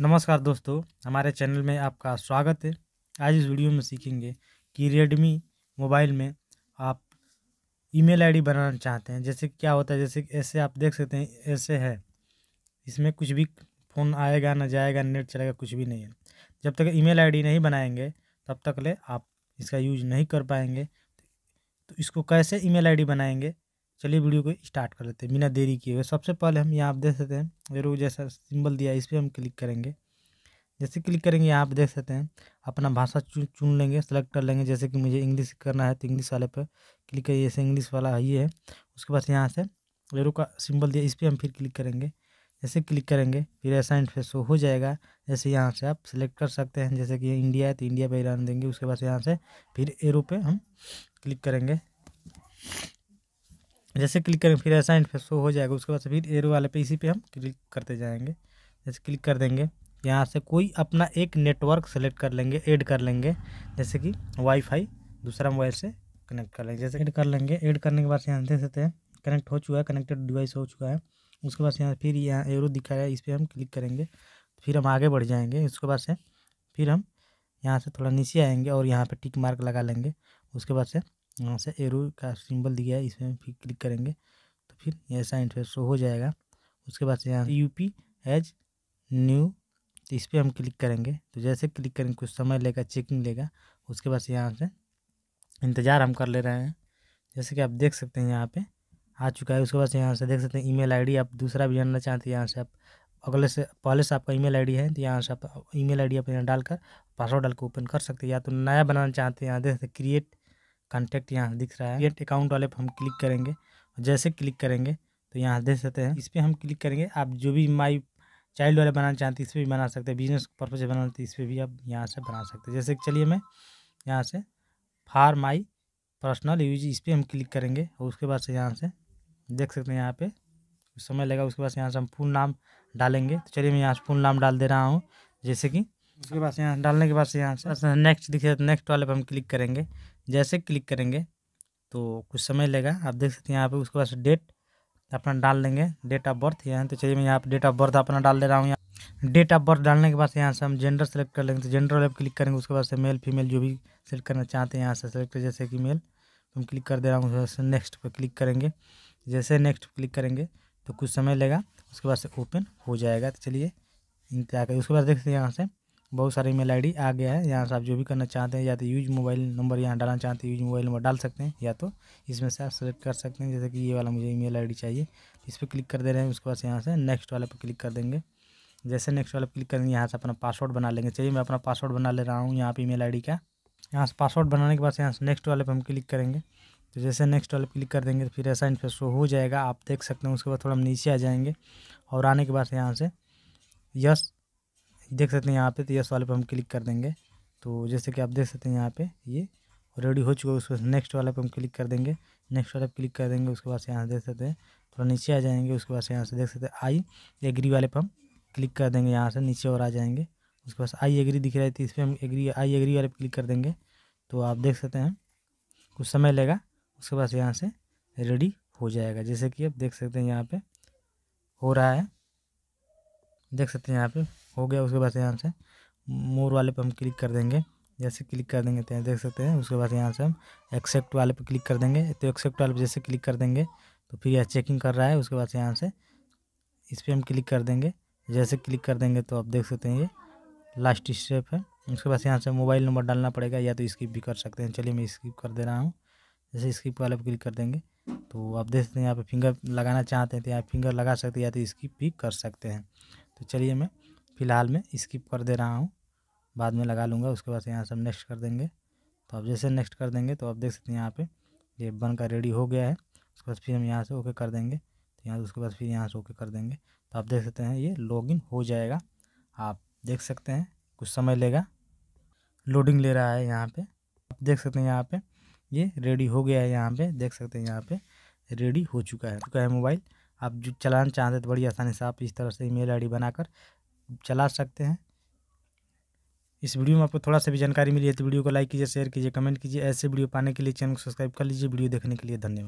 नमस्कार दोस्तों हमारे चैनल में आपका स्वागत है आज इस वीडियो में सीखेंगे कि रेडमी मोबाइल में आप ईमेल आईडी बनाना चाहते हैं जैसे क्या होता है जैसे ऐसे आप देख सकते हैं ऐसे है इसमें कुछ भी फ़ोन आएगा ना जाएगा नेट चलेगा कुछ भी नहीं है जब तक ईमेल आईडी नहीं बनाएंगे तब तक ले आप इसका यूज नहीं कर पाएंगे तो इसको कैसे ई मेल बनाएंगे चलिए वीडियो को स्टार्ट कर लेते हैं बिना देरी किए हुए सबसे पहले हम यहाँ आप देख सकते हैं एरो जैसा सिंबल दिया है इस पर हम क्लिक करेंगे जैसे क्लिक करेंगे यहाँ आप देख सकते हैं अपना भाषा चुन लेंगे सेलेक्ट कर लेंगे जैसे कि मुझे इंग्लिश करना है तो इंग्लिश वाले पर क्लिक करिए जैसे इंग्लिश वाला ये है उसके बाद यहाँ से एरो का सिंबल दिया इस पर हम फिर क्लिक करेंगे जैसे क्लिक करेंगे फिर ऐसा शो हो जाएगा जैसे यहाँ से आप सिलेक्ट कर सकते हैं जैसे कि इंडिया है तो इंडिया पर ईरान देंगे उसके बाद यहाँ से फिर एरो पे हम क्लिक करेंगे जैसे क्लिक करेंगे फिर ऐसा इंटरफेस हो जाएगा उसके बाद फिर एरो वाले पे इसी पे हम क्लिक करते जाएंगे जैसे क्लिक कर देंगे यहाँ से कोई अपना एक नेटवर्क सेलेक्ट कर लेंगे ऐड कर लेंगे जैसे कि वाईफाई दूसरा मोबाइल से कनेक्ट कर लेंगे जैसे ऐड कर लेंगे ऐड करने के बाद यहाँ देख सकते हैं कनेक्ट हो चुका है कनेक्टेड डिवाइस हो चुका है उसके बाद यहाँ फिर यहाँ एरो दिखाया है इस पर हम क्लिक करेंगे फिर हम आगे बढ़ जाएंगे उसके बाद से फिर हम यहाँ से थोड़ा नीचे आएंगे और यहाँ पर टिक मार्क लगा लेंगे उसके बाद से यहाँ से एरो का सिंबल दिया है इसमें फिर क्लिक करेंगे तो फिर ऐसा इंटरफेस हो जाएगा उसके बाद से यहाँ यू पी एज न्यू तो इस पर हम क्लिक करेंगे तो जैसे क्लिक करेंगे कुछ समय लेगा चेकिंग लेगा उसके बाद से यहाँ से इंतज़ार हम कर ले रहे हैं जैसे कि आप देख सकते हैं यहाँ पर आ चुका है उसके बाद यहाँ से देख सकते हैं ईमेल आईडी आप दूसरा भी जानना चाहते हैं यहाँ से आप अगले से पहले से आपका ईमेल आईडी है तो यहाँ से आप ईमेल आईडी अपने यहाँ डालकर पासवर्ड डाल के ओपन कर सकते हैं या तो नया बनाना चाहते हैं यहाँ देख सकते क्रिएट कॉन्टैक्ट यहाँ दिख रहा है क्रिएट अकाउंट वाले पर हम क्लिक करेंगे जैसे क्लिक करेंगे तो यहाँ देख सकते हैं इस पर हम क्लिक करेंगे आप जो भी माई चाइल्ड वाले बनाना चाहते हैं इस पर भी बना सकते हैं बिजनेस पर्पज बनाना चाहते तो इस पर भी आप यहाँ से बना सकते हैं जैसे चलिए मैं यहाँ से फार माई पर्सनल यूज इस पर हम क्लिक करेंगे और उसके बाद से यहाँ से देख सकते हैं यहाँ पे समय लगेगा उसके बाद यहाँ से हम पूर्ण नाम डालेंगे तो चलिए मैं यहाँ से पूर्ण नाम डाल दे रहा हूँ जैसे कि उसके बाद यहाँ डालने के बाद से यहाँ से नेक्स्ट दिखे तो नेक्स्ट वाले पर हम क्लिक करेंगे जैसे क्लिक करेंगे तो कुछ समय लेगा आप देख सकते हैं यहाँ पे उसके बाद डेट अपना डाल देंगे डेट ऑफ बर्थ यहाँ तो चलिए मैं यहाँ पर डेट ऑफ बर्थ अपना डाल दे रहा हूँ यहाँ डेट ऑफ बर्थ डालने के बाद यहाँ से हम जेंडर सेलेक्ट कर लेंगे तो जेंडर वाले क्लिक करेंगे उसके बाद से मेल फीमेल जो भी सेलेक्ट करना चाहते हैं यहाँ से सेलेक्ट जैसे कि मेल तो हम क्लिक कर दे रहा हूँ उसके नेक्स्ट पर क्लिक करेंगे जैसे नेक्स्ट क्लिक करेंगे तो कुछ समय लेगा उसके बाद से ओपन हो जाएगा तो चलिए इंतजार करिए उसके बाद देख सकते हैं यहाँ से बहुत सारे मेल आई आ गया है यहाँ से आप जो भी करना चाहते हैं या तो यूज मोबाइल नंबर यहाँ डालना चाहते हैं यूज मोबाइल नंबर डाल सकते हैं या तो इसमें से आप सेलेक्ट कर सकते हैं जैसे कि ये वाला मुझे ईमेल आईडी चाहिए इस पर क्लिक कर दे रहे हैं उसके बाद यहाँ से नेक्स्ट वाले पर क्लिक कर देंगे जैसे नेक्स्ट वाले पर क्लिक करेंगे यहाँ से अपना पासवर्ड बना लेंगे चलिए मैं अपना पासवर्ड बना ले रहा हूँ यहाँ पर ई मेल का यहाँ से पासवर्ड बनाने के बाद यहाँ से नेक्स्ट वाले पर हम क्लिक करेंगे तो जैसे नेक्स्ट वाले क्लिक कर देंगे तो फिर ऐसा इन शो हो जाएगा आप देख सकते हैं उसके बाद थोड़ा हम नीचे आ जाएंगे और आने के बाद यहाँ से यस देख सकते हैं यहाँ पे तो यस वाले पर हम क्लिक कर देंगे तो जैसे कि आप देख सकते हैं यहाँ पे ये रेडी हो चुका है उसके नेक्स्ट वाले पर हम क्लिक कर देंगे नेक्स्ट वाले पर क्लिक कर देंगे उसके बाद से यहाँ से देख सकते हैं थोड़ा नीचे आ जाएंगे उसके बाद से यहाँ से देख सकते हैं आई एग्री वाले पर हम क्लिक कर देंगे यहाँ से नीचे और आ जाएंगे उसके पास आई एग्री दिख रही थी तो इस पर हम एग्री आई एग्री वाले पर क्लिक कर देंगे तो आप देख सकते हैं कुछ समय लेगा उसके बाद यहाँ से रेडी हो जाएगा जैसे कि आप देख सकते हैं यहाँ पर हो रहा है देख सकते हैं यहाँ पर हो गया उसके बाद यहाँ से मोर वाले पर हम क्लिक कर देंगे जैसे क्लिक कर देंगे तो देख सकते हैं उसके बाद यहाँ से हम एक्सेप्ट वाले पर क्लिक कर देंगे तो एक्सेप्ट वाले पर जैसे क्लिक कर देंगे तो फिर यह चेकिंग कर रहा है उसके बाद यहाँ से इस पर हम क्लिक कर देंगे जैसे क्लिक कर देंगे तो आप देख सकते हैं ये लास्ट स्टेप है उसके बाद यहाँ से मोबाइल नंबर डालना पड़ेगा या तो स्किप भी कर सकते हैं चलिए मैं स्किप कर दे रहा हूँ जैसे स्किप वाले पर क्लिक कर देंगे तो आप देख सकते हैं यहाँ पे फिंगर लगाना चाहते हैं तो यहाँ फिंगर लगा सकते हैं या तो स्किप भी कर सकते हैं तो चलिए मैं फ़िलहाल मैं स्किप कर दे रहा हूँ बाद में लगा लूँगा उसके बाद यहाँ से हम नेक्स्ट कर देंगे तो आप जैसे नेक्स्ट कर देंगे तो आप देख सकते हैं यहाँ पे ये बन का रेडी हो गया है उसके बाद फिर हम यहाँ से ओके कर देंगे तो यहाँ उसके बाद फिर यहाँ से ओके कर देंगे तो आप देख सकते हैं ये लॉगिन हो जाएगा आप देख सकते हैं कुछ समय लेगा लोडिंग ले रहा है यहाँ पे आप देख सकते हैं यहाँ पे ये रेडी हो गया है यहाँ पे देख सकते हैं यहाँ पे रेडी हो चुका है चुका है मोबाइल आप जो चलाना चाहते हैं तो बड़ी आसानी से आप इस तरह से ईमेल आईडी बनाकर चला सकते हैं इस वीडियो में आपको थोड़ा सा भी जानकारी मिली है तो वीडियो को लाइक कीजिए शेयर कीजिए कमेंट कीजिए ऐसे वीडियो पाने के लिए चैनल को सब्सक्राइब कर लीजिए वीडियो देखने के लिए धन्यवाद